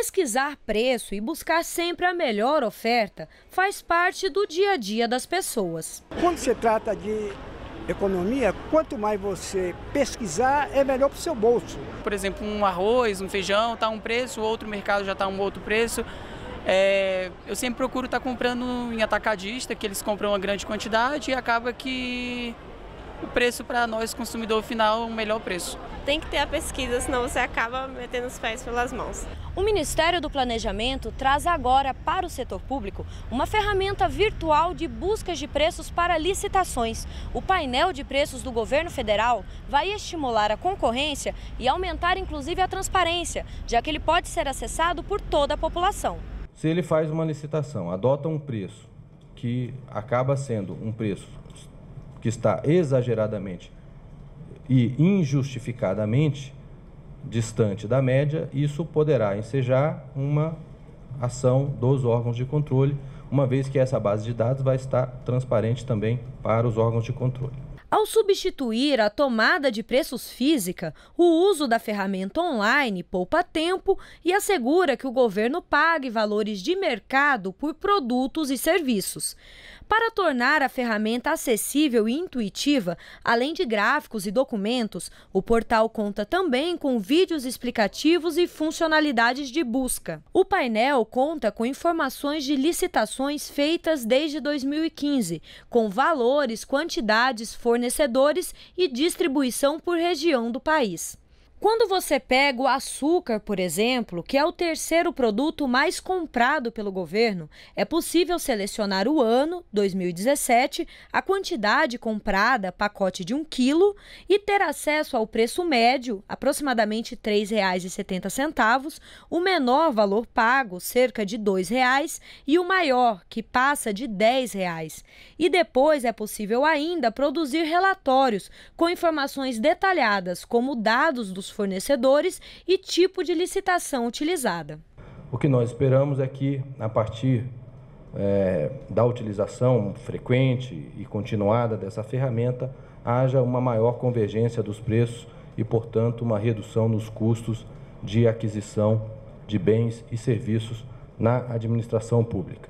Pesquisar preço e buscar sempre a melhor oferta faz parte do dia a dia das pessoas. Quando se trata de economia, quanto mais você pesquisar, é melhor para o seu bolso. Por exemplo, um arroz, um feijão está um preço, outro mercado já está um outro preço. É, eu sempre procuro estar tá comprando em atacadista, que eles compram uma grande quantidade e acaba que o preço para nós, consumidor final, é o melhor preço tem que ter a pesquisa, senão você acaba metendo os pés pelas mãos. O Ministério do Planejamento traz agora para o setor público uma ferramenta virtual de buscas de preços para licitações. O painel de preços do governo federal vai estimular a concorrência e aumentar inclusive a transparência, já que ele pode ser acessado por toda a população. Se ele faz uma licitação, adota um preço que acaba sendo um preço que está exageradamente e injustificadamente distante da média, isso poderá ensejar uma ação dos órgãos de controle, uma vez que essa base de dados vai estar transparente também para os órgãos de controle. Ao substituir a tomada de preços física, o uso da ferramenta online poupa tempo e assegura que o governo pague valores de mercado por produtos e serviços. Para tornar a ferramenta acessível e intuitiva, além de gráficos e documentos, o portal conta também com vídeos explicativos e funcionalidades de busca. O painel conta com informações de licitações feitas desde 2015, com valores, quantidades, fornecidas fornecedores e distribuição por região do país. Quando você pega o açúcar, por exemplo, que é o terceiro produto mais comprado pelo governo, é possível selecionar o ano, 2017, a quantidade comprada, pacote de 1 quilo, e ter acesso ao preço médio, aproximadamente R$ 3,70, o menor valor pago, cerca de R$ 2,00, e o maior, que passa de R$ 10,00. E depois é possível ainda produzir relatórios com informações detalhadas, como dados dos fornecedores e tipo de licitação utilizada. O que nós esperamos é que, a partir é, da utilização frequente e continuada dessa ferramenta, haja uma maior convergência dos preços e, portanto, uma redução nos custos de aquisição de bens e serviços na administração pública.